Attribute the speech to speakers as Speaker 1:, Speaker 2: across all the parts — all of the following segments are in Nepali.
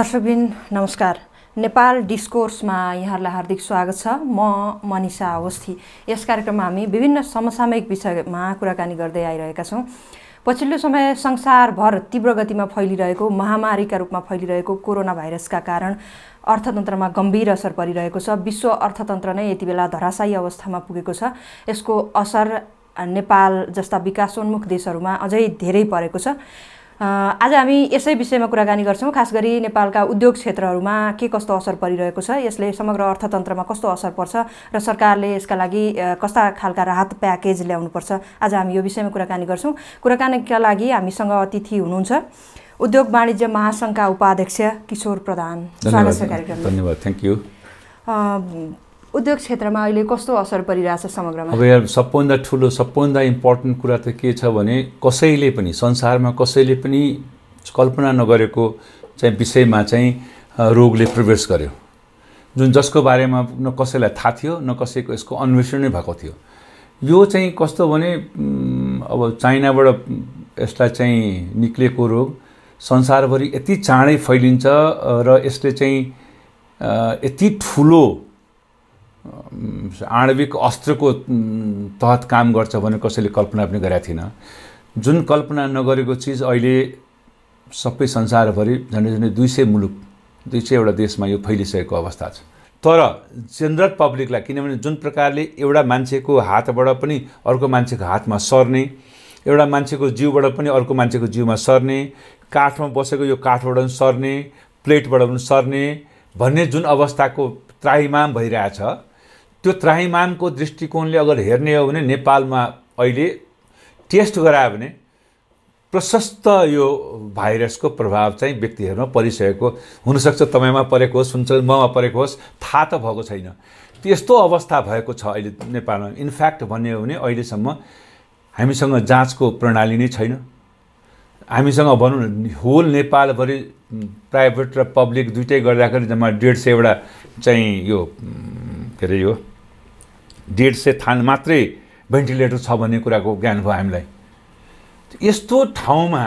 Speaker 1: दर्शकबिन नमस्कार नेपाल डिस्कोर्समा यहाँहरूलाई हार्दिक स्वागत छ म मनिषा अवस्थी यस कार्यक्रममा हामी विभिन्न समसामयिक विषयमा कुराकानी गर्दै आइरहेका छौँ पछिल्लो समय संसारभर तीव्र गतिमा फैलिरहेको महामारीका रूपमा फैलिरहेको कोरोना भाइरसका कारण अर्थतन्त्रमा गम्भीर असर परिरहेको छ विश्व अर्थतन्त्र नै यति बेला धराशायी अवस्थामा पुगेको छ यसको असर नेपाल जस्ता विकासोन्मुख देशहरूमा अझै धेरै परेको छ आज हामी यसै विषयमा कुराकानी गर्छौँ खास गरी नेपालका उद्योग क्षेत्रहरूमा के कस्तो असर परिरहेको छ यसले समग्र अर्थतन्त्रमा कस्तो असर पर्छ र सरकारले यसका लागि कस्ता खालका राहत प्याकेज ल्याउनुपर्छ आज हामी यो विषयमा कुराकानी गर्छौँ कुराकानीका लागि हामीसँग अतिथि हुनुहुन्छ उद्योग वाणिज्य महासङ्घका उपाध्यक्ष किशोर प्रधान स्वागत छ कार्यक्रम
Speaker 2: धन्यवाद थ्याङ्क यू
Speaker 1: उद्योग क्षेत्रमा अहिले कस्तो असर परिरहेछ समग्रमा अब यहाँ
Speaker 2: सबभन्दा ठुलो सबभन्दा इम्पोर्टेन्ट कुरा त के छ भने कसैले पनि संसारमा कसैले पनि कल्पना नगरेको चाहिँ विषयमा चाहिँ रोगले प्रवेश गर्यो जुन जसको बारेमा न कसैलाई थाहा थियो न कसैको यसको अन्वेषण नै भएको थियो यो चाहिँ कस्तो भने अब चाइनाबाट यसलाई चाहिँ निक्लिएको रोग संसारभरि यति चाँडै फैलिन्छ र यसले चाहिँ यति ठुलो आणविक अस्त्रको तहत काम गर्छ भनेर कसैले कल्पना पनि गरेका थिएन जुन कल्पना नगरेको चिज अहिले सबै संसारभरि झन्डै झन्डै दुई सय मुलुक दुई सयवटा देशमा यो फैलिसकेको अवस्था छ तर जेनरल पब्लिकलाई किनभने जुन प्रकारले एउटा मान्छेको हातबाट पनि अर्को मान्छेको हातमा सर्ने एउटा मान्छेको जिउबाट पनि अर्को मान्छेको जिउमा सर्ने काठमा बसेको यो काठबाट पनि सर्ने प्लेटबाट पनि सर्ने भन्ने जुन अवस्थाको त्राहिमाम भइरहेछ त्यो त्राहिमानको दृष्टिकोणले अगर हेर्ने हो भने नेपालमा अहिले टेस्ट गरायो भने प्रशस्त यो भाइरसको प्रभाव चाहिँ व्यक्तिहरूमा परिसकेको हुनसक्छ तपाईँमा परेको होस् हुन्छ ममा परेको होस् थाहा त भएको छैन त्यस्तो अवस्था भएको छ अहिले नेपालमा इनफ्याक्ट भन्ने हो भने अहिलेसम्म हामीसँग जाँचको प्रणाली नै छैन हामीसँग भनौँ न होल नेपालभरि प्राइभेट र पब्लिक दुइटै गर्दाखेरि जम्मा डेढ सयवटा चाहिँ यो के अरे यो डेढ सय थान मात्रै भेन्टिलेटर छ भन्ने कुराको ज्ञान भयो हामीलाई यस्तो ठाउँमा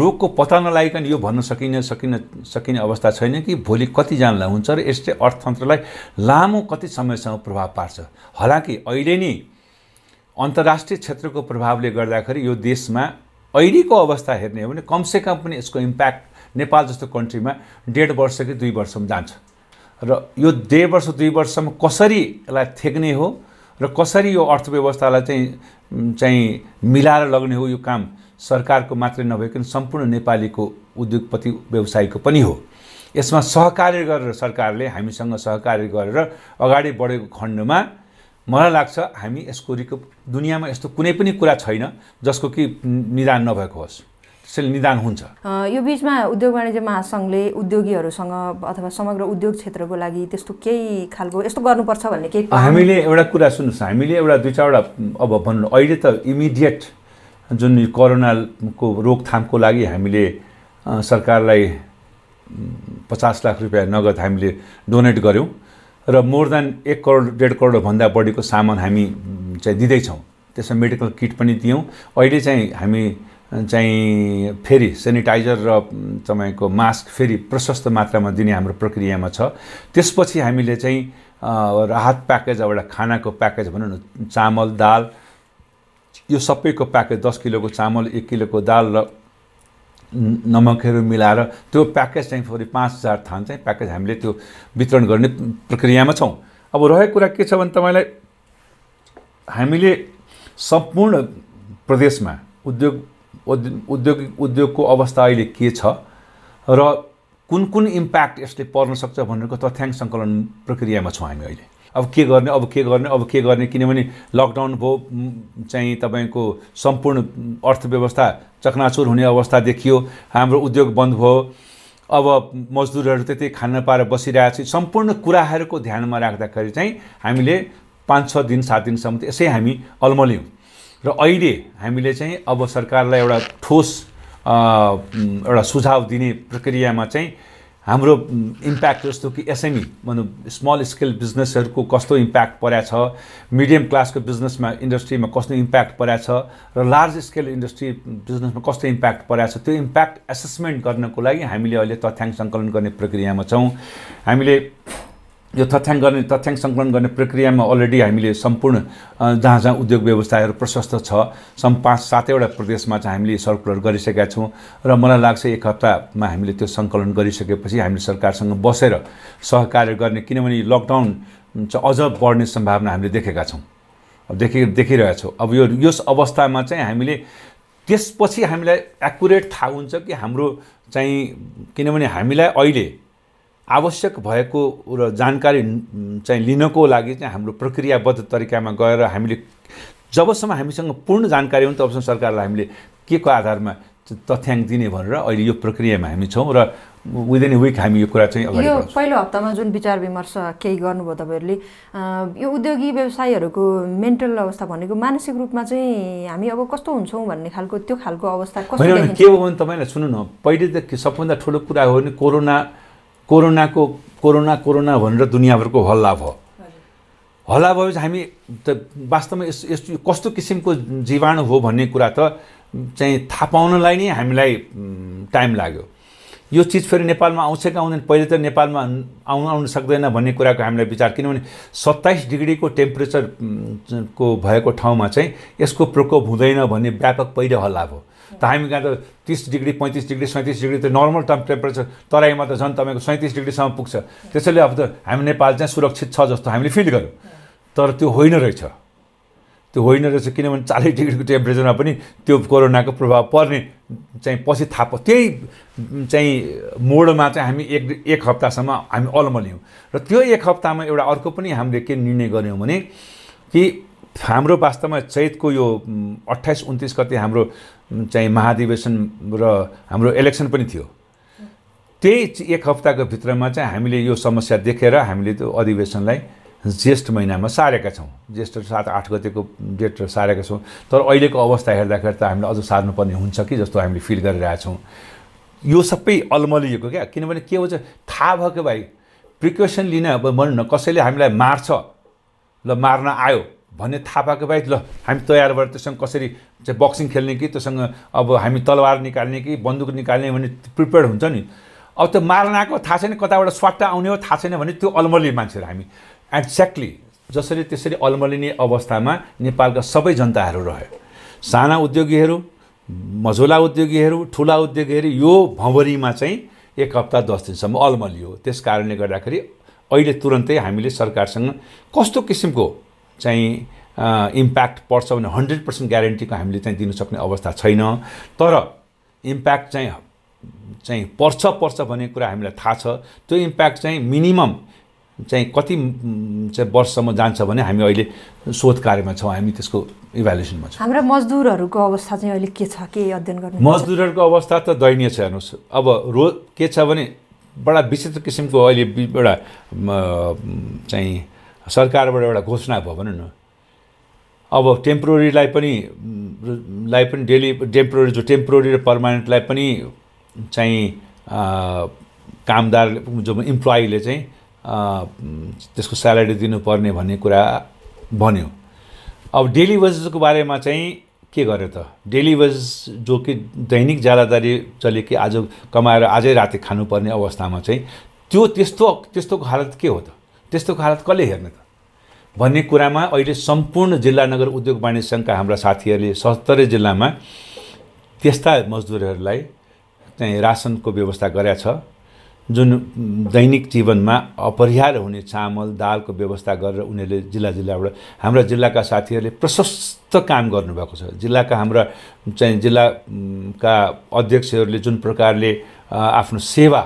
Speaker 2: रोगको पत्ता नलागिकन यो भन्न सकिन सकिन सकिने अवस्था छैन कि भोलि कतिजनालाई हुन्छ र यसले अर्थतन्त्रलाई लामो कति समयसम्म प्रभाव पार्छ हालाकि अहिले नै अन्तर्राष्ट्रिय क्षेत्रको प्रभावले गर्दाखेरि यो देशमा अहिलेको अवस्था हेर्ने हो भने कमसेकम पनि यसको इम्प्याक्ट नेपाल जस्तो कन्ट्रीमा डेढ वर्ष कि दुई वर्षमा जान्छ र यो डेढ वर्ष दुई वर्षसम्म कसरी यसलाई थ्याक्ने हो र कसरी यो अर्थव्यवस्थालाई चाहिँ चाहिँ मिलाएर लग्ने हो यो काम सरकारको मात्रै नभइकन सम्पूर्ण नेपालीको उद्योगपति व्यवसायीको पनि हो यसमा सहकार्य गरेर सरकारले हामीसँग सहकार्य गरेर अगाडि बढेको खण्डमा मलाई लाग्छ हामी यसको रिक दुनियाँमा यस्तो कुनै पनि कुरा छैन जसको कि निदान नभएको होस् निदान हुन्छ
Speaker 1: यो बिचमा उद्योग वाणिज्य महासङ्घले उद्योगीहरूसँग अथवा समग्र उद्योग क्षेत्रको लागि त्यस्तो केही खालको यस्तो गर्नुपर्छ भन्ने केही हामीले
Speaker 2: एउटा कुरा सुन्नुहोस् हामीले एउटा दुई चारवटा अब भन्नु अहिले त इमिडिएट जुन कोरोनाको रोकथामको लागि हामीले सरकारलाई पचास लाख रुपियाँ नगद हामीले डोनेट गऱ्यौँ र मोर देन एक करोड डेढ करोडभन्दा बढीको सामान हामी चाहिँ दिँदैछौँ त्यसमा मेडिकल किट पनि दियौँ अहिले चाहिँ हामी चाहिँ फेरि सेनिटाइजर र तपाईँको मास्क फेरि प्रशस्त मात्रामा दिने हाम्रो प्रक्रियामा छ त्यसपछि हामीले चाहिँ राहत प्याकेज एउटा खानाको प्याकेज भनौँ न चामल दाल यो सबैको प्याकेज दस किलोको चामल एक किलोको दाल र नमकहरू मिलाएर त्यो प्याकेज चाहिँ फेरि पाँच हजार थान चाहिँ प्याकेज हामीले त्यो वितरण गर्ने प्रक्रियामा छौँ अब रहेको कुरा के छ भने तपाईँलाई हामीले सम्पूर्ण प्रदेशमा उद्योग उद्योग उद्योगको अवस्था अहिले के छ र कुन कुन इम्प्याक्ट यसले पर्न सक्छ भनेरको तथ्याङ्क सङ्कलन प्रक्रियामा छौँ हामी अहिले अब के गर्ने अब के गर्ने अब के गर्ने किनभने लकडाउन भयो चाहिँ तपाईँको सम्पूर्ण अर्थव्यवस्था चकनाचुर हुने अवस्था देखियो हाम्रो उद्योग बन्द भयो अब मजदुरहरू त्यति खान पाएर बसिरहेको छ सम्पूर्ण कुराहरूको ध्यानमा राख्दाखेरि चाहिँ हामीले पाँच छ दिन सात दिनसम्म त यसै हामी अल्मल्यौँ र अहिले हामीले चाहिँ अब सरकारलाई एउटा ठोस एउटा सुझाव दिने प्रक्रियामा चाहिँ हाम्रो इम्प्याक्ट जस्तो कि एसएमई भनौँ स्मल स्केल बिजनेसहरूको कस्तो इम्प्याक्ट परेको छ मिडियम क्लासको बिजनेसमा इन्डस्ट्रीमा कस्तो इम्प्याक्ट परेको छ र लार्ज स्केल इन्डस्ट्री बिजनेसमा कस्तो इम्प्याक्ट परेको छ त्यो इम्प्याक्ट एसेसमेन्ट गर्नको लागि हामीले अहिले तथ्याङ्क सङ्कलन गर्ने प्रक्रियामा छौँ हामीले यो तथ्याङ्क गर्ने तथ्याङ्क सङ्कलन गर्ने प्रक्रियामा अलरेडी हामीले सम्पूर्ण जहाँ जहाँ उद्योग व्यवसायहरू प्रशस्त छ सम पाँच सातैवटा प्रदेशमा चाहिँ हामीले सर्कुलर गरिसकेका छौँ र मलाई लाग्छ एक हप्तामा हामीले त्यो सङ्कलन गरिसकेपछि हामीले सरकारसँग बसेर सहकार्य गर्ने किनभने लकडाउन चाहिँ अझ बढ्ने सम्भावना हामीले देखेका छौँ देखि देखिरहेछौँ अब यो यस अवस्थामा चाहिँ हामीले त्यसपछि हामीलाई एकुरेट थाहा हुन्छ कि हाम्रो चाहिँ किनभने हामीलाई अहिले आवश्यक भएको र जानकारी चाहिँ लिनको लागि चाहिँ हाम्रो प्रक्रियाबद्ध तरिकामा गएर हामीले जबसम्म हामीसँग पूर्ण जानकारी हुन्छ तबसम्म सरकारलाई हामीले के को आधारमा तथ्याङ्क दिने भनेर अहिले यो प्रक्रियामा हामी छौँ र विदिन विक हामी यो कुरा चाहिँ यो
Speaker 1: पहिलो हप्तामा जुन विचार विमर्श केही गर्नुभयो तपाईँहरूले यो उद्योगी व्यवसायीहरूको मेन्टल अवस्था भनेको मानसिक रूपमा चाहिँ हामी अब कस्तो हुन्छौँ भन्ने खालको त्यो खालको अवस्था के
Speaker 2: हो भने तपाईँलाई सुन्नु न पहिले त सबभन्दा ठुलो कुरा हो भने कोरोना कोरोनाको कोरोना कोरोना भनेर दुनियाँभरको हल्ला भयो हल्ला भएपछि हामी त वास्तवमा यस यस्तो कस्तो किसिमको जीवाणु हो भन्ने कुरा त चाहिँ थाहा पाउनलाई नै हामीलाई टाइम लाग्यो यो चिज फेरि नेपालमा आउँछ कि आउँदैन पहिले त नेपालमा आउनु आउनु सक्दैन भन्ने कुराको हामीलाई विचार किनभने सत्ताइस डिग्रीको टेम्परेचर को भएको ठाउँमा चाहिँ यसको प्रकोप हुँदैन भन्ने व्यापक पहिलो हल्ला भयो त हामी कहाँ त तिस डिग्री पैँतिस डिग्री सैँतिस डिग्री त नर्मल टर्म टेम्परेचर तराईमा त झन् तपाईँको सैँतिस डिग्रीसम्म पुग्छ त्यसैले अब त हामी नेपाल चाहिँ सुरक्षित छ जस्तो हामीले फिल गऱ्यौँ तर त्यो होइन रहेछ त्यो होइन रहेछ किनभने चालिस डिग्रीको टेम्परेचरमा पनि त्यो कोरोनाको प्रभाव पर्ने चाहिँ पछि थाहा त्यही चाहिँ मोडमा चाहिँ हामी एक एक हप्तासम्म हामी अल्मल्यौँ र त्यो एक हप्तामा एउटा अर्को पनि हामीले के निर्णय गऱ्यौँ भने कि हाम्रो वास्तवमा चैतको यो अट्ठाइस उन्तिस गते हाम्रो चाहिँ महाधिवेशन र हाम्रो इलेक्सन पनि थियो त्यही एक हप्ताको भित्रमा चाहिँ हामीले यो समस्या देखेर हामीले त्यो अधिवेशनलाई ज्येष्ठ महिनामा सारेका छौँ ज्येष्ठ सात आठ गतिको डेट सारेका छौँ तर अहिलेको अवस्था हेर्दाखेरि त हामीले अझ सार्नुपर्ने हुन्छ कि जस्तो हामीले फिल गरिरहेछौँ यो सबै अलमलिएको क्या किनभने के हुन्छ थाहा भएको भाइ प्रिकसन लिन अब भनौँ न कसैले हामीलाई मार्छ ल मार्न आयो भन्ने थाहा पाएको बाहेक ल हामी तयार भएर त्योसँग कसरी चाहिँ बक्सिङ खेल्ने कि त्योसँग अब हामी तलवार निकाल्ने कि बन्दुक निकाल्ने भने प्रिपेयर हुन्छ नि अब त्यो मार्न आएको थाहा छैन कताबाट स्वाट्टा आउने हो थाहा छैन भने त्यो अलमली मान्छेहरू हामी एक्ज्याक्टली जसरी त्यसरी अलमलिने अवस्थामा नेपालका सबै जनताहरू रह्यो साना उद्योगीहरू मझौला उद्योगीहरू ठुला उद्योगीहरू यो भवरीमा चाहिँ एक हप्ता दस दिनसम्म अलमलियो त्यस कारणले गर्दाखेरि अहिले तुरन्तै हामीले सरकारसँग कस्तो किसिमको चाहिँ इम्प्याक्ट पर्छ भने हन्ड्रेड पर्सेन्ट ग्यारेन्टीको हामीले चाहिँ सक्ने अवस्था छैन तर इम्प्याक्ट चाहिँ चाहिँ पर्छ पर्छ भन्ने कुरा हामीलाई थाहा छ त्यो इम्प्याक्ट चाहिँ मिनिमम चाहिँ कति चाहिँ वर्षसम्म जान्छ भने हामी अहिले शोध कार्यमा छौँ हामी त्यसको इभ्यालुएसनमा छौँ
Speaker 1: हाम्रा मजदुरहरूको अवस्था चाहिँ अहिले के छ के अध्ययन गर्नु
Speaker 2: मजदुरहरूको अवस्था त दयनीय छ हेर्नुहोस् अब रो के छ भने बडा विचित्र किसिमको अहिले एउटा चाहिँ सरकारबाट एउटा घोषणा भयो भनौँ न अब टेम्प्रोरीलाई पनि लाई पनि डेली टेम्प्रोरी जो टेम्प्रोरी र पर्मानेन्टलाई पनि चाहिँ कामदार जो इम्प्लोइले चाहिँ त्यसको स्यालेरी दिनुपर्ने भन्ने कुरा भन्यो अब डेली वेजेसको बारेमा चाहिँ के गर्यो त डेली वेजेस जो कि दैनिक ज्यादादारी चले कि आज कमाएर आजै राति खानुपर्ने अवस्थामा चाहिँ त्यो त्यस्तो त्यस्तोको हालत के हो त त्यस्तोको हालत कसले हेर्ने त भन्ने कुरामा अहिले सम्पूर्ण जिल्ला नगर उद्योग वाणिज्य सङ्घका हाम्रा साथीहरूले सत्तरी जिल्लामा त्यस्ता मजदुरहरूलाई चाहिँ रासनको व्यवस्था गरेका छ जुन दैनिक जीवनमा अपरिहार हुने चामल दालको व्यवस्था गरेर उनीहरूले जिल्ला जिल्लाबाट हाम्रा जिल्लाका साथीहरूले प्रशस्त काम गर्नुभएको छ जिल्लाका हाम्रा चाहिँ जिल्लाका अध्यक्षहरूले जुन प्रकारले आफ्नो सेवा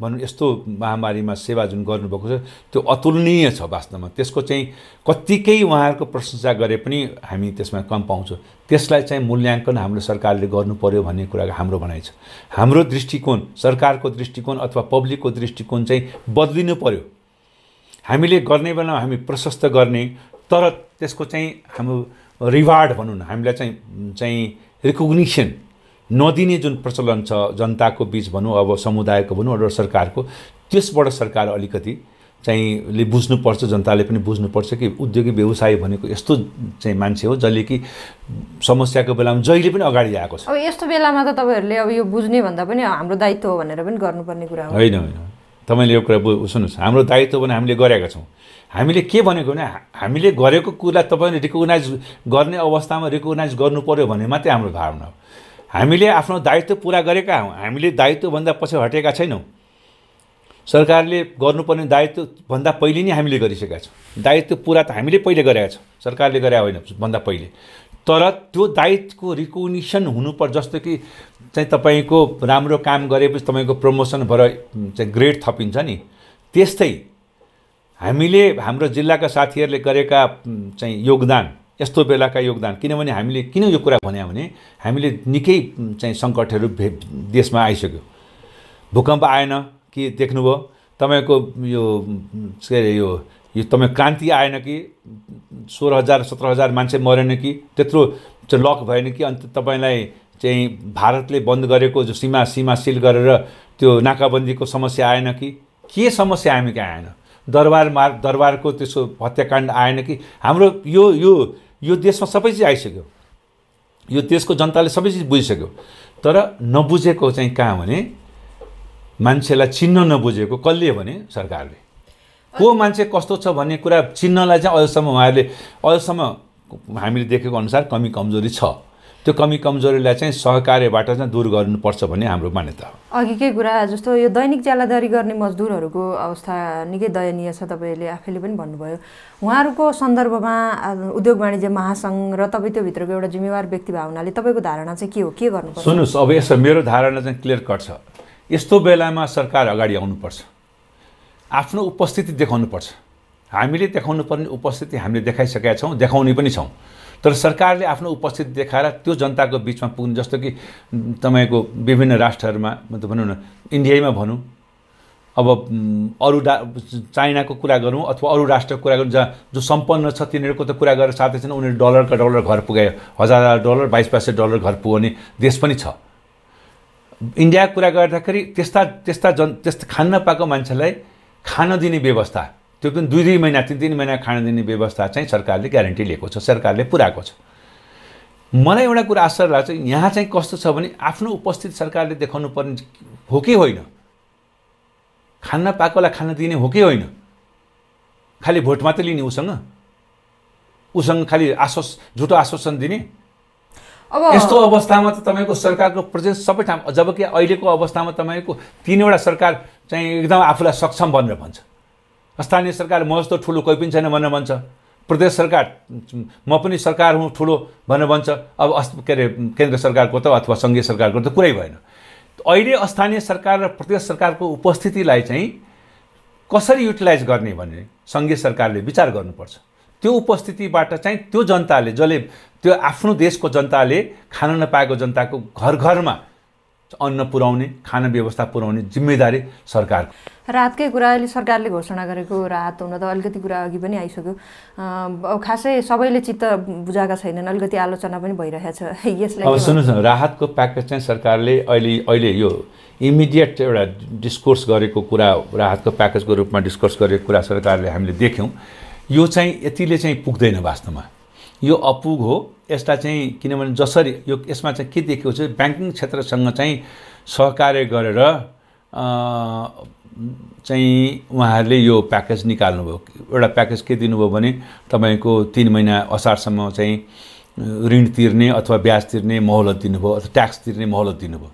Speaker 2: भनौँ यस्तो महामारीमा सेवा जुन गर्नुभएको छ त्यो अतुलनीय छ वास्तवमा त्यसको चाहिँ कत्तिकै उहाँहरूको प्रशंसा गरे पनि हामी त्यसमा कम पाउँछौँ त्यसलाई चाहिँ मूल्याङ्कन हाम्रो सरकारले गर्नु पर्यो भन्ने कुरा हाम्रो भनाइ छ हाम्रो दृष्टिकोण सरकारको दृष्टिकोण अथवा पब्लिकको दृष्टिकोण चाहिँ बदलिनु पर्यो हामीले गर्ने बेलामा हामी प्रशस्त गर्ने तर त्यसको चाहिँ हाम्रो रिवार्ड भनौँ न हामीलाई चाहिँ चाहिँ रिकग्निसन नदिने जुन प्रचलन छ जनताको बिच भनौँ अब समुदायको भनौँ र सरकारको त्यसबाट सरकार अलिकति चाहिँ ले बुझ्नुपर्छ जनताले पनि बुझ्नुपर्छ कि उद्योगिक व्यवसाय भनेको यस्तो चाहिँ मान्छे हो जसले कि समस्याको बेलामा जहिले पनि अगाडि आएको छ
Speaker 1: अब यस्तो बेलामा त तपाईँहरूले अब यो बुझ्ने भन्दा पनि हाम्रो दायित्व हो भनेर पनि गर्नुपर्ने कुरा होइन
Speaker 2: होइन तपाईँले यो कुरा सुन्नुहोस् हाम्रो दायित्व भने हामीले गरेका छौँ हामीले के भनेको भने हामीले गरेको कुरा तपाईँले रिकगनाइज गर्ने अवस्थामा रिकगनाइज गर्नु पऱ्यो भने मात्रै हाम्रो भावना हो हामीले आफ्नो दायित्व पुरा गरेका हौँ हामीले दायित्वभन्दा पछि हटेका छैनौँ सरकारले गर्नुपर्ने दायित्वभन्दा पहिले नै हामीले गरिसकेका छौँ दायित्व पुरा त हामीले पहिले गरेका छौँ सरकारले गरे होइन भन्दा पहिले तर त्यो दायित्वको हुनु पर्छ जस्तो कि चाहिँ तपाईँको राम्रो काम गरेपछि तपाईँको प्रमोसन भएर चाहिँ ग्रेड थपिन्छ नि त्यस्तै हामीले हाम्रो जिल्लाका साथीहरूले गरेका चाहिँ योगदान यस्तो बेलाका योगदान किनभने हामीले किन यो कुरा भन्यो भने हामीले निकै चाहिँ सङ्कटहरू भे देशमा आइसक्यो भूकम्प आएन कि देख्नुभयो तपाईँको यो के अरे यो यो तपाईँ क्रान्ति आएन कि सोह्र हजार सत्र हजार मान्छे मरेन कि त्यत्रो लक भएन कि अन्त तपाईँलाई चाहिँ भारतले बन्द गरेको जो सीमा सीमा सिल गरेर त्यो नाकाबन्दीको समस्या आएन कि के समस्या हामी कहाँ आएन दरबार मार्ग दरबारको त्यसो हत्याकाण्ड आएन कि हाम्रो यो यो यो देशमा सबै चिज आइसक्यो यो देशको जनताले सबै चिज बुझिसक्यो तर नबुझेको चाहिँ कहाँ भने मान्छेलाई चिन्न नबुझेको कसले भने सरकारले को मान्छे कस्तो छ भन्ने कुरा चिन्नलाई चाहिँ अहिलेसम्म उहाँहरूले अहिलेसम्म हामीले देखेको अनुसार कमी कमजोरी छ त्यो कमी कमजोरीलाई चाहिँ सहकार्यबाट चाहिँ दूर गर्नुपर्छ भन्ने हाम्रो मान्यता हो
Speaker 1: अघि के कुरा जस्तो यो दैनिक ज्यालादारी गर्ने मजदुरहरूको अवस्था निकै दयनीय छ तपाईँले आफैले पनि भन्नुभयो उहाँहरूको सन्दर्भमा उद्योग वाणिज्य महासङ्घ र तपाईँ त्यो भित्रको एउटा जिम्मेवार व्यक्ति भावनाले तपाईँको धारणा चाहिँ के हो के गर्नु सुन्नुहोस् अब
Speaker 2: यसो मेरो धारणा चाहिँ क्लियर कट छ यस्तो बेलामा सरकार अगाडि आउनुपर्छ आफ्नो उपस्थिति देखाउनुपर्छ हामीले देखाउनु पर्ने उपस्थिति हामीले देखाइसकेका छौँ देखाउने पनि छौँ तर सरकारले आफ्नो उपस्थिति देखाएर त्यो जनताको बिचमा पुग्नु जस्तो कि तपाईँको विभिन्न राष्ट्रहरूमा मतलब भनौँ न इन्डियामा भनौँ अब अरू डा चाइनाको कुरा गरौँ अथवा अरू राष्ट्रको कुरा गरौँ जहाँ जो सम्पन्न छ तिनीहरूको त कुरा गरेर साथै छैन उनीहरू डलरको डलर घर पुगायो हजार हजार डलर बाइस बाइस डलर घर पुगाउने देश पनि छ इन्डियाको कुरा गर्दाखेरि त्यस्ता त्यस्ता जन त्यस्ता खान नपाएको मान्छेलाई खान दिने व्यवस्था त्यो पनि दुई दुई महिना तिन तिन महिना खाना दिने व्यवस्था चाहिँ सरकारले ग्यारेन्टी लिएको छ सरकारले पुऱ्याएको छ मलाई एउटा कुरा आश्चर्य लाग्छ यहाँ चाहिँ कस्तो छ भने आफ्नो उपस्थित सरकारले देखाउनु पर्ने हो कि होइन खान पाएकोलाई खान दिने हो कि होइन खालि भोट मात्रै लिने उसँग उसँग खालि आश्वास झुटो आश्वासन दिने अब यस्तो अवस्थामा त तपाईँको सरकारको प्रेजेन्स सबै ठाउँ जबकि अहिलेको अवस्थामा तपाईँको तिनवटा सरकार चाहिँ एकदम आफूलाई सक्षम भनेर भन्छ स्थानीय सरकार म जस्तो ठुलो कोही पनि छैन भनेर भन्छ प्रदेश सरकार म पनि सरकार हुँ ठुलो भनेर भन्छ अब अस् के अरे केन्द्र सरकारको त अथवा सङ्घीय सरकारको त कुरै भएन अहिले स्थानीय सरकार र प्रदेश सरकारको उपस्थितिलाई चाहिँ कसरी युटिलाइज गर्ने भन्ने सङ्घीय सरकारले विचार गर्नुपर्छ त्यो उपस्थितिबाट चाहिँ त्यो जनताले जसले त्यो आफ्नो देशको जनताले खान नपाएको जनताको घर घरमा अन्न पुर्याउने खाना व्यवस्था पुर्याउने जिम्मेदारी सरकार
Speaker 1: रातकै कुरा अहिले सरकारले घोषणा गरेको रात हुन त अलिकति कुरा अघि पनि आइसक्यो अब खासै सबैले चित्त बुझाएका छैनन् अलिकति आलोचना पनि भइरहेको छ यसलाई अब सुन्नुहोस् न
Speaker 2: राहतको प्याकेज चाहिँ सरकारले अहिले अहिले यो इमिडिएट एउटा डिस्कोर्स गरेको कुरा राहतको प्याकेजको रूपमा डिस्कोर्स गरेको कुरा सरकारले हामीले देख्यौँ यो चाहिँ यतिले चाहिँ पुग्दैन वास्तवमा यो अपुग हो यसलाई चाहिँ किनभने जसरी यो यसमा चाहिँ के देखेको छ ब्याङ्किङ क्षेत्रसँग चाहिँ सहकार्य गरेर चाहिँ उहाँहरूले यो प्याकेज निकाल्नुभयो एउटा प्याकेज के दिनुभयो भने तपाईँको तिन महिना असारसम्म चाहिँ ऋण तिर्ने अथवा ब्याज तिर्ने मोहलत दिनुभयो अथवा ट्याक्स तिर्ने मोहलत दिनुभयो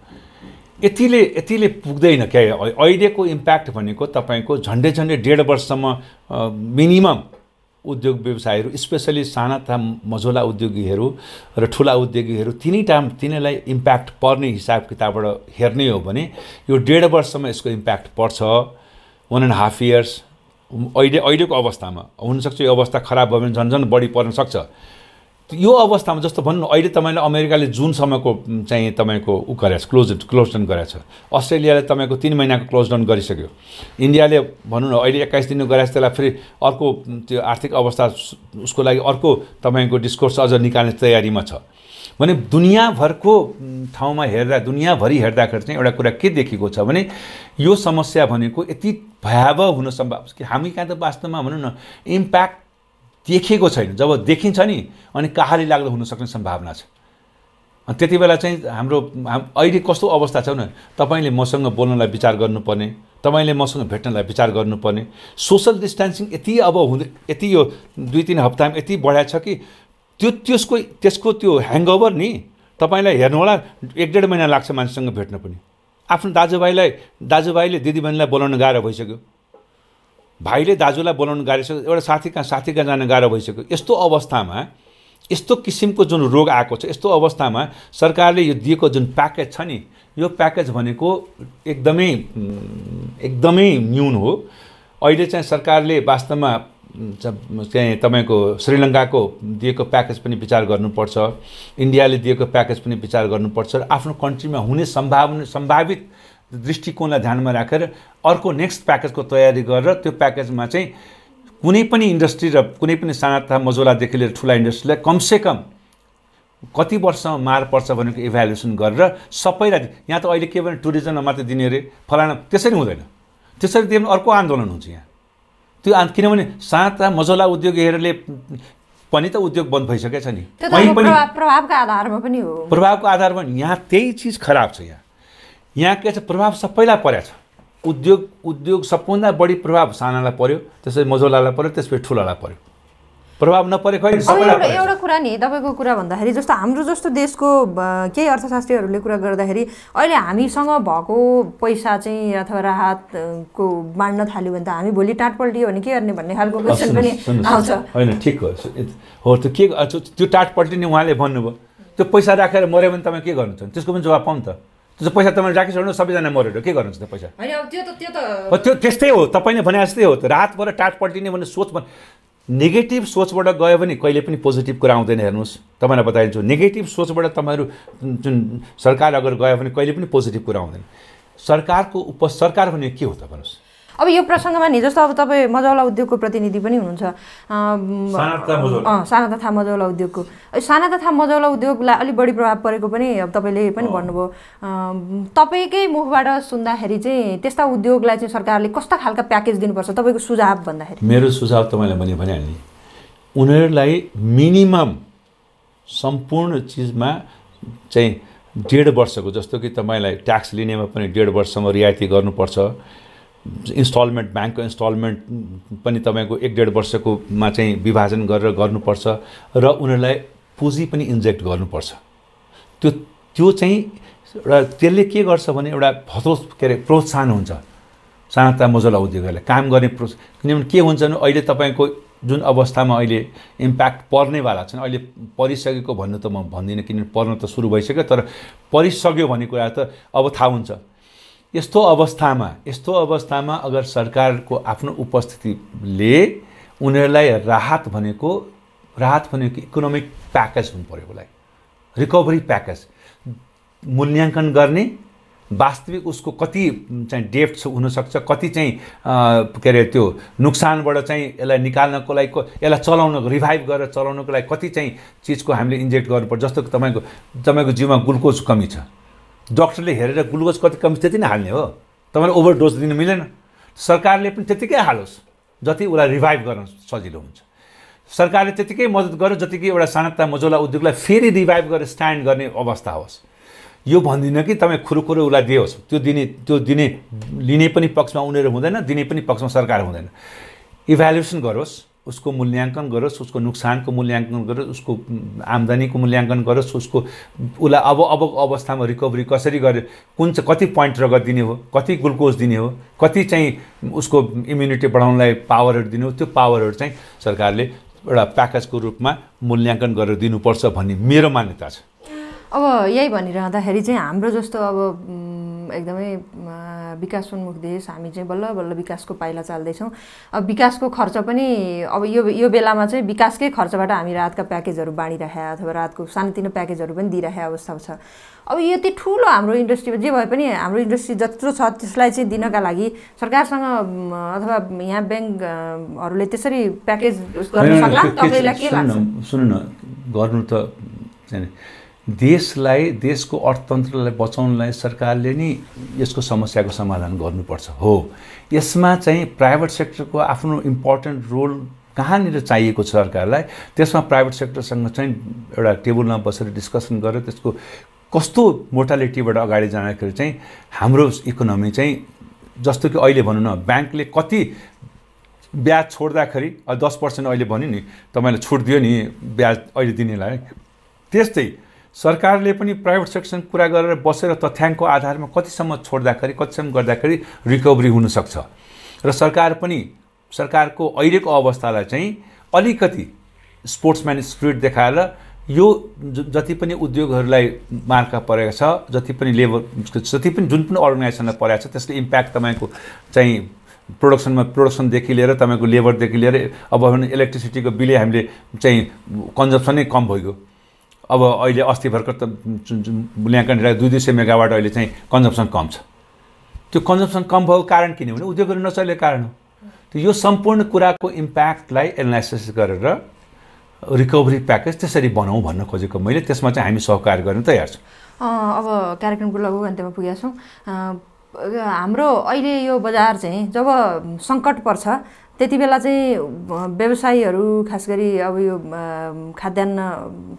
Speaker 2: यतिले यतिले पुग्दैन क्या अहिलेको इम्प्याक्ट भनेको तपाईँको झन्डै झन्डै डेढ वर्षसम्म मिनिमम उद्योग व्यवसायहरू स्पेसली साना तथा मझोला उद्योगीहरू र ठुला उद्योगीहरू टाइम तिनैलाई इम्प्याक्ट पर्ने हिसाब किताबबाट हेर्ने हो भने यो डेढ वर्षसम्म यसको इम्प्याक्ट पर्छ वान एन्ड हाफ इयर्स अहिले अहिलेको अवस्थामा हुनसक्छ यो अवस्था खराब भयो भने झन् झन् बढी पर्न सक्छ यो अवस्थामा जस्तो भन्नु अहिले तपाईँले अमेरिकाले जुनसम्मको चाहिँ तपाईँको ऊ गरेछ क्लोज क्लोज डाउन गरेको छ अस्ट्रेलियाले तपाईँको तिन महिनाको क्लोज डाउन गरिसक्यो इन्डियाले भनौँ न अहिले एक्काइस दिनको गरेछ त्यसलाई फेरि अर्को त्यो आर्थिक अवस्था उसको लागि अर्को तपाईँको डिस्कोर्स अझ निकाल्ने तयारीमा छ भने दुनियाँभरको ठाउँमा हेर्दा दुनियाँभरि हेर्दाखेरि चाहिँ एउटा कुरा के देखेको छ भने यो समस्या भनेको यति भयावह हुन सम्भव कि हामी कहाँ त वास्तवमा भनौँ न इम्प्याक्ट देखेको छैन जब देखिन्छ नि अनि कहाली लाग्दो हुनसक्ने सम्भावना छ अनि त्यति बेला चाहिँ हाम्रो अहिले कस्तो अवस्था छ भने तपाईँले मसँग बोल्नलाई विचार गर्नुपर्ने तपाईँले मसँग भेट्नलाई विचार गर्नुपर्ने सोसल डिस्टेन्सिङ यति अब हुँदै यति यो दुई तिन हप्तामा यति बढाएको छ कि त्यो त्यसको त्यसको त्यो ह्याङओभर नि तपाईँलाई होला एक डेढ महिना लाग्छ मान्छेसँग भेट्न पनि आफ्नो दाजुभाइलाई दाजुभाइले दिदीबहिनीलाई बोलाउन गाह्रो भइसक्यो भाइले दाजुलाई बोलाउनु गाह्रो छ एउटा साथी कहाँ साथी कहाँ जान गाह्रो भइसक्यो यस्तो अवस्थामा यस्तो किसिमको जुन रोग आएको छ यस्तो अवस्थामा सरकारले यो दिएको जुन प्याकेज छ नि यो प्याकेज भनेको एकदमै एकदमै न्यून हो अहिले चाहिँ सरकारले वास्तवमा चाहिँ तपाईँको श्रीलङ्काको दिएको प्याकेज पनि विचार गर्नुपर्छ इन्डियाले दिएको प्याकेज पनि विचार गर्नुपर्छ र आफ्नो कन्ट्रीमा हुने सम्भावना सम्भावित दृष्टिकोणलाई ध्यानमा राखेर अर्को नेक्स्ट प्याकेजको तयारी गरेर त्यो प्याकेजमा चाहिँ कुनै पनि इन्डस्ट्री र कुनै पनि साना तथा मजौलादेखि लिएर ठुला इन्डस्ट्रीलाई कमसेकम कति वर्षसम्म मार पर्छ भनेको इभ्यालुएसन गरेर सबैलाई यहाँ त अहिले के भने टुरिज्ममा मात्रै दिने अरे फलाना त्यसरी हुँदैन त्यसरी दियो भने अर्को आन्दोलन हुन्छ यहाँ त्यो किनभने साना तथा मजौला उद्योगीहरूले पनि त उद्योग बन्द भइसकेको छ नि
Speaker 1: प्रभावको आधारमा पनि हो
Speaker 2: प्रभावको आधारमा यहाँ त्यही चिज खराब छ यहाँ यहाँ के छ प्रभाव सबैलाई परेको छ उद्योग उद्योग सबभन्दा बढी प्रभाव सानालाई पर्यो त्यसपछि मझौलालाई पर्यो त्यसपछि ठुलालाई पर्यो प्रभाव नपरेको एउटा
Speaker 1: कुरा नि तपाईँको कुरा भन्दाखेरि जस्तो हाम्रो जस्तो देशको केही अर्थशास्त्रीहरूले कुरा गर्दाखेरि अहिले हामीसँग भएको पैसा चाहिँ अथवा राहतको बाँड्न थाल्यो भने त हामी भोलि टाटपल्टियो भने के गर्ने भन्ने खालको क्वेसन पनि आउँछ
Speaker 2: होइन ठिक हो त्यो के त्यो टाटपल्टिने उहाँले भन्नुभयो त्यो पैसा राखेर मऱ्यो भने तपाईँ के गर्नु त्यसको पनि जवाब पाउँ त त्यो पैसा तपाईँले राखिसक्नु सबैजना मरेर के गर्नुहुन्छ त पैसा
Speaker 1: त्यो त्यो
Speaker 2: त्यस्तै हो तपाईँले भने जस्तै हो रातबाट टाट पल्टिने भन्ने सोच भन् नेगेटिभ सोचबाट गयो भने कहिले पनि पोजिटिभ कुरा आउँदैन हेर्नुहोस् तपाईँलाई बताइदिन्छु नेगेटिभ सोचबाट तपाईँहरू जुन सरकार अगर गयो भने कहिले पनि पोजिटिभ कुरा आउँदैन सरकारको उप सरकार भनेको के हो त भन्नुहोस्
Speaker 1: अब यो प्रसङ्गमा नि जस्तो अब तपाईँ मजौला उद्योगको प्रतिनिधि पनि हुनुहुन्छ साना तथा मजौला उद्योगको साना तथा मजौला उद्योगलाई अलिक बढी प्रभाव परेको पनि अब तपाईँले पनि भन्नुभयो तपाईँकै मुखबाट सुन्दाखेरि चाहिँ त्यस्ता उद्योगलाई चाहिँ सरकारले कस्ता खालका प्याकेज दिनुपर्छ तपाईँको सुझाव भन्दाखेरि
Speaker 2: मेरो सुझाव तपाईँलाई मैले भनिहालेँ उनीहरूलाई मिनिमम सम्पूर्ण चिजमा चाहिँ डेढ वर्षको जस्तो कि तपाईँलाई ट्याक्स लिनेमा पनि डेढ वर्षसम्म रियायती गर्नुपर्छ इन्स्टलमेन्ट ब्याङ्कको इन्स्टलमेन्ट पनि तपाईँको एक डेढ वर्षकोमा चाहिँ विभाजन गरेर गर्नुपर्छ र उनीहरूलाई पुँजी पनि इन्जेक्ट गर्नुपर्छ त्यो त्यो चाहिँ एउटा त्यसले के गर्छ भने एउटा हतोस के अरे प्रोत्साहन हुन्छ साना मोजला उद्योगहरूलाई काम गर्ने प्रोत्स किनभने के हुन्छ भने अहिले तपाईँको जुन अवस्थामा अहिले इम्प्याक्ट पर्नेवाला छन् अहिले परिसकेको भन्नु त म भन्दिनँ किनभने पर्न त सुरु भइसक्यो तर परिसक्यो भन्ने कुरा त अब थाहा हुन्छ यस्तो अवस्थामा यस्तो अवस्थामा अगर सरकारको आफ्नो उपस्थितिले उनीहरूलाई राहत भनेको राहत भनेको इकोनोमिक प्याकेज हुनु पऱ्यो उसलाई रिकभरी प्याकेज मूल्याङ्कन गर्ने वास्तविक उसको कति चाहिँ डेप्ट हुनसक्छ कति चाहिँ के अरे त्यो नोक्सानबाट चाहिँ यसलाई निकाल्नको लागि यसलाई चलाउन रिभाइभ गरेर चलाउनको लागि कति चाहिँ चिजको हामीले इन्जेक्ट गर्नुपर्छ जस्तो तपाईँको तपाईँको जिउमा ग्लुकोज कमी छ डक्टरले हेरेर ग्लुकोज कति कमी त्यति नै हाल्ने हो तपाईँलाई डोज दिनु मिलेन सरकारले पनि त्यतिकै हालोस् जति उसलाई रिभाइभ गर्न सजिलो हुन्छ सरकारले त्यतिकै मद्दत गर्यो जति कि एउटा सानाता मजौला उद्योगलाई फेरि रिभाइभ गरेर स्ट्यान्ड गर्ने अवस्था होस् यो भन्दिनँ कि तपाईँ खुरुखुरु उसलाई दियोस् त्यो दिने त्यो दिने लिने पनि पक्षमा उनीहरू हुँदैन दिने पनि पक्षमा सरकार हुँदैन इभ्यालुएसन गरोस् उसको मूल्याङ्कन गरोस् उसको नोक्सानको मूल्याङ्कन गरोस् उसको आम्दानीको मूल्याङ्कन गरोस् उसको उसलाई अब अबको अवस्थामा रिकभरी कसरी गरे कुन चाहिँ कति पोइन्ट रगत दिने हो कति ग्लुकोज दिने हो कति चाहिँ उसको इम्युनिटी बढाउनलाई पावरहरू दिने हो त्यो पावरहरू चाहिँ सरकारले एउटा प्याकेजको रूपमा मूल्याङ्कन गरेर दिनुपर्छ भन्ने मेरो मान्यता छ
Speaker 1: अब यही भनिरहँदाखेरि चाहिँ हाम्रो जस्तो अब एकदमै विकासोन्मुख देश हामी चाहिँ बल्ल बल्ल विकासको पाइला चाल्दैछौँ अब विकासको खर्च पनि अब यो यो बेलामा चाहिँ विकासकै खर्चबाट हामी रातका प्याकेजहरू बाँडिरहेका अथवा रातको सानोतिनो प्याकेजहरू पनि दिइरहेको अवस्था छ अब यति ठुलो हाम्रो इन्डस्ट्रीमा जे भए पनि हाम्रो इन्डस्ट्री जत्रो छ त्यसलाई चाहिँ दिनका लागि सरकारसँग अथवा यहाँ ब्याङ्कहरूले त्यसरी प्याकेज गर्न सक्ला तपाईँलाई के लाग्छ
Speaker 2: सुन्नु न गर्नु त देशलाई देशको अर्थतन्त्रलाई बचाउनलाई सरकारले नै यसको समस्याको समाधान गर्नुपर्छ हो यसमा चाहिँ प्राइभेट सेक्टरको आफ्नो इम्पोर्टेन्ट रोल कहाँनिर चाहिएको छ सरकारलाई त्यसमा प्राइभेट सेक्टरसँग चाहिँ एउटा टेबलमा बसेर डिस्कसन गरेर त्यसको कस्तो मोर्टालिटीबाट अगाडि जाँदाखेरि चाहिँ हाम्रो इकोनोमी चाहिँ जस्तो कि अहिले भनौँ न ब्याङ्कले कति ब्याज छोड्दाखेरि दस पर्सेन्ट अहिले भन्यो नि तपाईँले छुट दियो नि ब्याज अहिले दिनेलाई त्यस्तै सरकारले पनि प्राइभेट सेक्टरसँग कुरा गरेर बसेर तथ्याङ्कको आधारमा कतिसम्म छोड्दाखेरि कतिसम्म गर्दाखेरि रिकभरी हुनसक्छ र सरकार पनि सरकारको अहिलेको अवस्थालाई चाहिँ अलिकति स्पोर्ट्सम्यान स्पिरिट देखाएर यो जति पनि उद्योगहरूलाई मार्का परेको छ जति पनि लेबर जति पनि जुन पनि अर्गनाइजेसनलाई परेको छ त्यसले इम्प्याक्ट तपाईँको चाहिँ प्रोडक्सनमा प्रोडक्सनदेखि लिएर तपाईँको लेबरदेखि लिएर अब इलेक्ट्रिसिटीको बिलै हामीले चाहिँ कन्जम्सनै कम भइगयो अब अहिले अस्ति भर्खर त मूल्याङ्कन राख्दा दुई दुई सय मेगावाट अहिले चाहिँ कन्जम्सन कम छ त्यो कन्जम्सन कम भएको कारण किन भने उद्योगहरू नचलेको कारण हो त्यो यो सम्पूर्ण कुराको इम्प्याक्टलाई एनालाइसिस गरेर रिकभरी प्याकेज त्यसरी बनाउँ भन्न खोजेको मैले त्यसमा चाहिँ हामी सहकार गर्न तयार छौँ
Speaker 1: अब कार्यक्रमको लघु अन्त्यमा पुगेका छौँ हाम्रो अहिले यो बजार चाहिँ जब सङ्कट पर्छ त्यति बेला चाहिँ व्यवसायीहरू खास गरी अब यो खाद्यान्न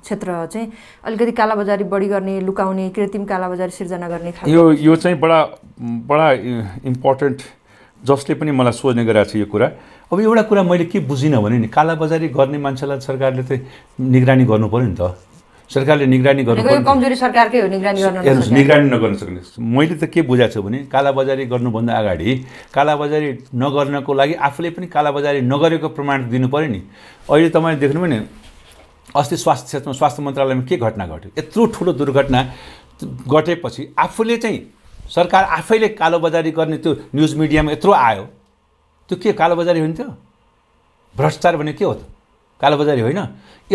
Speaker 1: क्षेत्र चाहिँ अलिकति कालाबजारी बढी गर्ने लुकाउने कृत्रिम कालाबजारी सिर्जना गर्ने
Speaker 2: यो यो चाहिँ बडा बडा इम्पोर्टेन्ट जसले पनि मलाई सोध्ने गरेको छ यो कुरा अब एउटा कुरा मैले के बुझिनँ भने नि कालाबजारी गर्ने मान्छेलाई सरकारले चाहिँ निगरानी गर्नु नि त सरकारले निगरानी गर्नु
Speaker 1: कमजोरी सरकारकै हो निगरानी हेर्नुहोस् निगरानी
Speaker 2: नगर्न सक्ने मैले त के बुझाएको छु भने कालाबजारी गर्नुभन्दा अगाडि कालाबजारी नगर्नको लागि आफूले पनि कालाबजारी नगरेको प्रमाण दिनु पऱ्यो नि अहिले तपाईँले देख्नुभयो नि अस्ति स्वास्थ्य क्षेत्रमा स्वास्थ्य मन्त्रालयमा के घटना घट्यो यत्रो ठुलो दुर्घटना घटेपछि आफूले चाहिँ सरकार आफैले कालोबजारी गर्ने त्यो न्युज मिडियामा यत्रो आयो त्यो के कालोबजारी हुन्थ्यो भ्रष्टाचार भने के हो त कालोबजारी होइन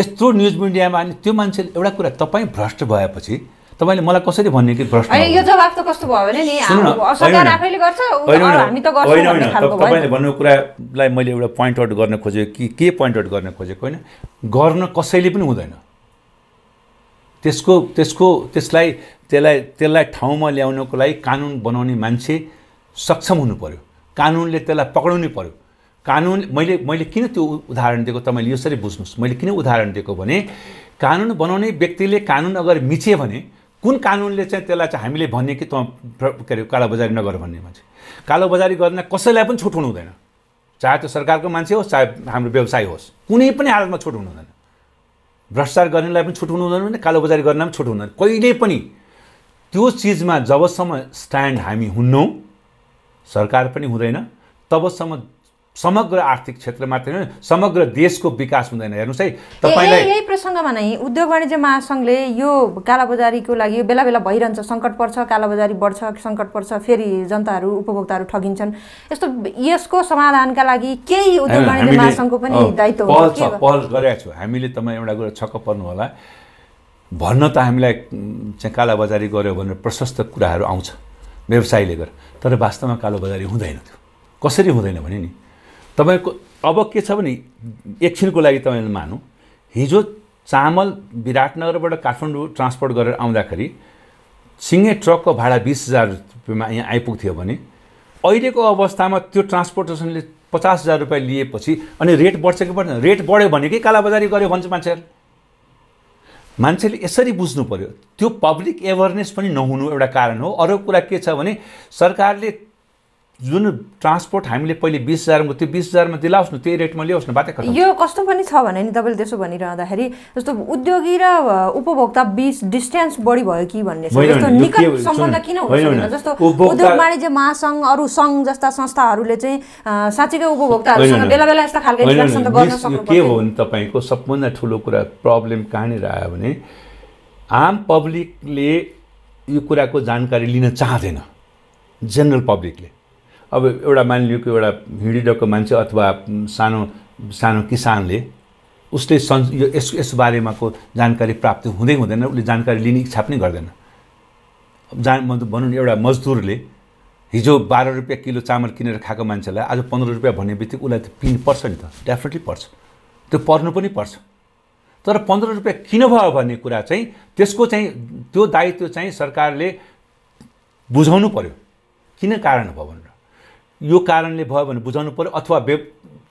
Speaker 2: यत्रो न्युज मिडियामा अनि त्यो मान्छेले एउटा कुरा तपाईँ भ्रष्ट भएपछि तपाईँले मलाई कसरी भन्ने कि भ्रष्ट
Speaker 1: यो जवाब त कस्तो भयो भने नि होइन तपाईँले भन्नु
Speaker 2: कुरालाई मैले एउटा पोइन्ट आउट गर्न खोजेको कि के पोइन्ट आउट गर्न खोजेको होइन गर्न कसैले पनि हुँदैन त्यसको त्यसको त्यसलाई त्यसलाई त्यसलाई ठाउँमा ल्याउनको लागि कानुन बनाउने मान्छे सक्षम हुनु पऱ्यो कानुनले त्यसलाई पक्राउनु पऱ्यो कानुन मैले मैले किन त्यो उदाहरण दिएको तपाईँले यसरी बुझ्नुहोस् मैले किन उदाहरण दिएको भने कानुन बनाउने व्यक्तिले कानुन अगर मिचे भने कुन कानुनले चाहिँ त्यसलाई चाहिँ हामीले भन्ने कि त के अरे कालोबजारी नगर भन्ने मान्छे कालोबजारी गर्न कसैलाई पनि छुट हुनु हुँदैन चाहे त्यो सरकारको मान्छे होस् चाहे हाम्रो व्यवसाय होस् कुनै पनि हालतमा छुट हुनु हुँदैन भ्रष्टाचार गर्नेलाई पनि छुट हुनु हुँदैन भने कालोबजारी गर्न पनि छुट हुँदैन कहिले पनि त्यो चिजमा जबसम्म स्ट्यान्ड हामी हुन्नौँ सरकार पनि हुँदैन तबसम्म समग्र आर्थिक क्षेत्र मात्रै होइन समग्र देशको विकास हुँदैन हेर्नुहोस् है तपाईँलाई
Speaker 1: यही प्रसङ्गमा नै उद्योग वाणिज्य महासङ्घले यो कालाबजारीको लागि बेला बेला भइरहन्छ सङ्कट पर्छ कालाबजारी बढ्छ सङ्कट पर्छ फेरि जनताहरू उपभोक्ताहरू ठगिन्छन् यस्तो यसको समाधानका लागि केही उद्योग वाणिज्य महासङ्घको पनि दायित्व पहल
Speaker 2: गरेका छु हामीले तपाईँ एउटा कुरा छक्क पर्नु होला भन्न त हामीलाई चाहिँ कालाबजारी गऱ्यो भनेर प्रशस्त कुराहरू आउँछ व्यवसायले गर तर वास्तवमा कालोबजारी हुँदैन त्यो कसरी हुँदैन भने नि तपाईँको अब के छ भने एकछिनको लागि तपाईँले मानु हिजो चामल विराटनगरबाट काठमाडौँ ट्रान्सपोर्ट गरेर आउँदाखेरि सिङ्गे ट्रकको भाडा बिस हजार रुपियाँमा यहाँ आइपुग्थ्यो भने अहिलेको अवस्थामा त्यो ट्रान्सपोर्टेसनले पचास हजार रुपियाँ लिएपछि अनि रेट बढ्छ कि बढ्छ रेट बढ्यो भनेकै कालाबजारी गर्यो भन्छ मान्छेहरू मान्छेले यसरी बुझ्नु पऱ्यो त्यो पब्लिक एवेरनेस पनि नहुनु एउटा कारण हो अर्को कुरा के छ भने सरकारले जुन ट्रान्सपोर्ट हामीले पहिले बिस हजारमा त्यो बिस हजारमा दिलाओस् न त्यही रेटमा ल्याओस् न बाटो यो
Speaker 1: कस्तो पनि छ भने नि तपाईँले त्यसो भनिरहँदाखेरि जस्तो उद्योगी र उपभोक्ता बिच डिस्टेन्स बढी भयो कि भन्ने किन जस्तो उद्योग वाणिज्य महासङ्घ अरू सङ्घ जस्ता संस्थाहरूले चाहिँ साँच्चीकै उपभोक्ताहरूसँग बेला बेला यस्ता खालको के हो
Speaker 2: भने तपाईँको सबभन्दा ठुलो कुरा प्रब्लम कहाँनिर आयो भने आम पब्लिकले यो कुराको जानकारी लिन चाहँदैन जेनरल पब्लिकले अब एउटा मानिलियो कि एउटा हिँडिरहेको मान्छे अथवा सानो सानो किसानले उसले सन् यो यस बारेमाको जानकारी प्राप्त हुँदै हुँदैन उसले जानकारी लिने इच्छा पनि गर्दैन जान भनौँ न एउटा मजदुरले हिजो बाह्र रुपियाँ किलो चामल किनेर खाएको मान्छेलाई आज पन्ध्र रुपियाँ भन्ने बित्तिकै उसलाई त पिन पर्छ नि त डेफिनेटली पर्छ त्यो पर्नु पनि पर्छ तर पन्ध्र रुपियाँ किन भयो भन्ने कुरा चाहिँ त्यसको चाहिँ त्यो दायित्व चाहिँ सरकारले बुझाउनु पर्यो किन कारण भयो भनेर यो कारणले भयो भने बुझाउनु पऱ्यो अथवा बे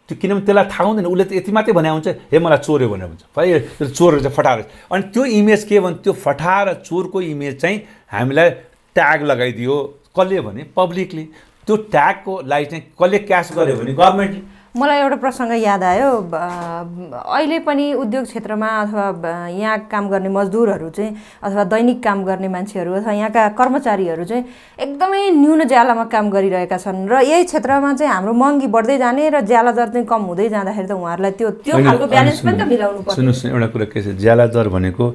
Speaker 2: त्यो किनभने त्यसलाई थाहा हुँदैन उसले त यति मात्रै भने हुन्छ हे मलाई चोर्यो भनेर हुन्छ है चोर चाहिँ फटाएर अनि त्यो इमेज के भने त्यो फटाएर चोरको इमेज चाहिँ हामीलाई ट्याग लगाइदियो कसले भने पब्लिकले त्यो ट्यागको लागि चाहिँ कसले क्यास गर्यो भने गभर्मेन्टले
Speaker 1: मलाई एउटा प्रसङ्ग याद आयो अहिले पनि उद्योग क्षेत्रमा अथवा यहाँ काम गर्ने मजदुरहरू चाहिँ अथवा दैनिक काम गर्ने मान्छेहरू अथवा यहाँका कर्मचारीहरू चाहिँ एकदमै न्यून ज्यालामा काम गरिरहेका छन् र यही क्षेत्रमा चाहिँ हाम्रो महँगी बढ्दै जाने र ज्याला दर चाहिँ कम हुँदै जाँदाखेरि त उहाँहरूलाई त्यो त्यो खालको ब्यालेन्स पनि त मिलाउनु पर्छ सुन्नुहोस्
Speaker 2: न एउटा कुरा के छ ज्याला दर भनेको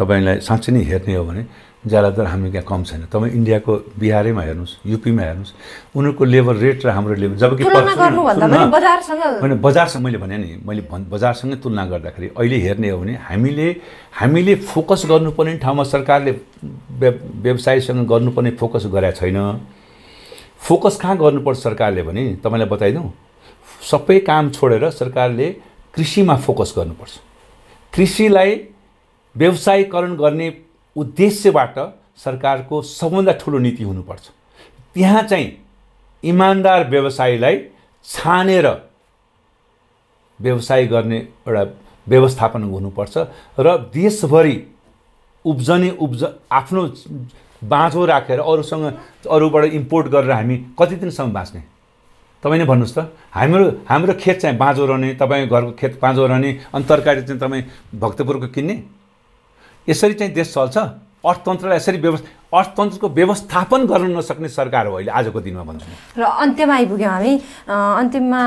Speaker 2: तपाईँलाई साँच्चै नै हेर्ने हो भने ज्यादातर हामी कहाँ कम छैन तपाईँ इन्डियाको बिहारैमा हेर्नुहोस् युपीमा हेर्नुहोस् उनीहरूको लेबर रेट र हाम्रो लेबर जबकि होइन बजारसँग मैले भने नि मैले भन् बजारसँगै तुलना गर्दाखेरि अहिले हेर्ने हो भने हामीले हामीले फोकस गर्नुपर्ने ठाउँमा सरकारले व्यवसायसँग गर्नुपर्ने फोकस गरेका छैन फोकस कहाँ गर्नुपर्छ सरकारले भने तपाईँलाई बताइदिउँ सबै काम छोडेर सरकारले कृषिमा फोकस गर्नुपर्छ कृषिलाई व्यवसायीकरण गर्ने उद्देश्यबाट सरकारको सबभन्दा ठुलो नीति हुनुपर्छ त्यहाँ चाहिँ इमान्दार व्यवसायीलाई छानेर व्यवसाय गर्ने एउटा व्यवस्थापन हुनुपर्छ र देशभरि उब्जने उब्ज आफ्नो बाँझो राखेर अरूसँग अरूबाट इम्पोर्ट गरेर हामी कति दिनसम्म बाँच्ने तपाईँ नै भन्नुहोस् त हाम्रो हाम्रो खेत चाहिँ बाँझो रहने तपाईँ घरको खेत बाँझो रहने अनि तरकारी चाहिँ तपाईँ भक्तपुरको किन्ने यसरी चाहिँ देश चल्छ अर्थतन्त्रलाई यसरी व्यवस्था अर्थतन्त्रको व्यवस्थापन गर्न नसक्ने सरकार हो अहिले आजको दिनमा भन्छु
Speaker 1: र अन्त्यमा आइपुग्यौँ हामी अन्त्यमा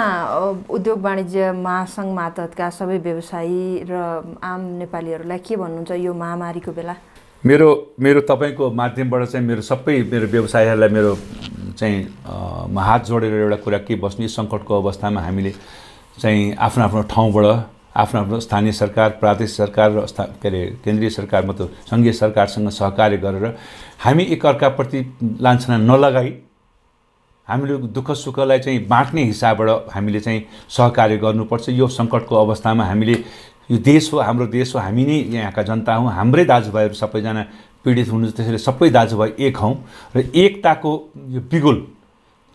Speaker 1: उद्योग वाणिज्य महासङ्घ मातहतका सबै व्यवसायी र आम नेपालीहरूलाई के भन्नुहुन्छ यो महामारीको बेला
Speaker 2: मेरो मेरो तपाईँको माध्यमबाट चाहिँ मेरो सबै मेरो व्यवसायहरूलाई मेरो चाहिँ हात जोडेर एउटा कुरा के बस्ने सङ्कटको अवस्थामा हामीले चाहिँ आफ्नो आफ्नो ठाउँबाट आफ्नो आफ्नो स्थानीय सरकार प्रादेशिक सरकार र के अरे केन्द्रीय सरकार मतलब सङ्घीय सरकारसँग सहकार्य गरेर हामी एकअर्काप्रति लान्छना नलगाई हामीले दुःख सुखलाई चाहिँ बाँड्ने हिसाबबाट हामीले चाहिँ सहकार्य गर्नुपर्छ यो सङ्कटको अवस्थामा हामीले यो देश हो हाम्रो देश हो हामी नै यहाँका जनता हौँ हाम्रै दाजुभाइहरू सबैजना पीडित हुनुहुन्छ त्यसरी सबै दाजुभाइ एक हौँ र एकताको यो बिगुल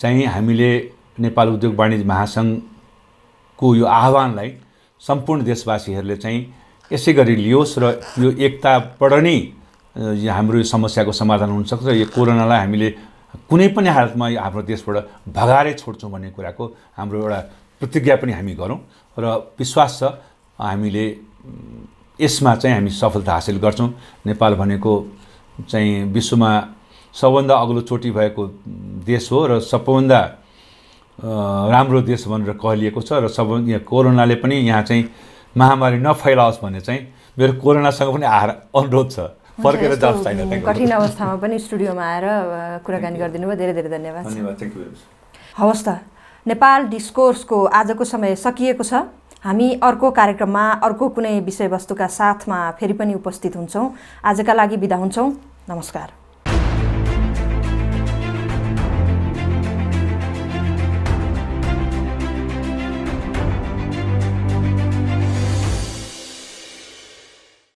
Speaker 2: चाहिँ हामीले नेपाल उद्योग वाणिज्य महासङ्घको यो आह्वानलाई सम्पूर्ण देशवासीहरूले चाहिँ यसै गरी लियोस् र यो एकताबाट नै हाम्रो यो समस्याको समाधान हुनसक्छ यो कोरोनालाई हामीले कुनै पनि हालतमा हाम्रो देशबाट भगाएरै छोड्छौँ भन्ने कुराको हाम्रो एउटा प्रतिज्ञा पनि हामी गरौँ र विश्वास छ हामीले यसमा चाहिँ हामी सफलता हासिल गर्छौँ नेपाल भनेको चाहिँ विश्वमा सबभन्दा अग्लो चोटि भएको देश हो र सबभन्दा राम्रो देश भनेर कहलिएको छ र सब यहाँ कोरोनाले पनि यहाँ चाहिँ महामारी नफैलाओस् भन्ने चाहिँ मेरो कोरोनासँग पनि आहार अनुरोध छ
Speaker 1: फर्केर जाओस् छैन कठिन अवस्थामा पनि स्टुडियोमा आएर कुराकानी गरिदिनु भयो धेरै धेरै धन्यवाद
Speaker 2: धन्यवाद
Speaker 1: हवस् त नेपाल डिस्कोर्सको आजको समय सकिएको छ हामी अर्को कार्यक्रममा अर्को कुनै विषयवस्तुका साथमा फेरि पनि उपस्थित हुन्छौँ आजका लागि बिदा हुन्छौँ नमस्कार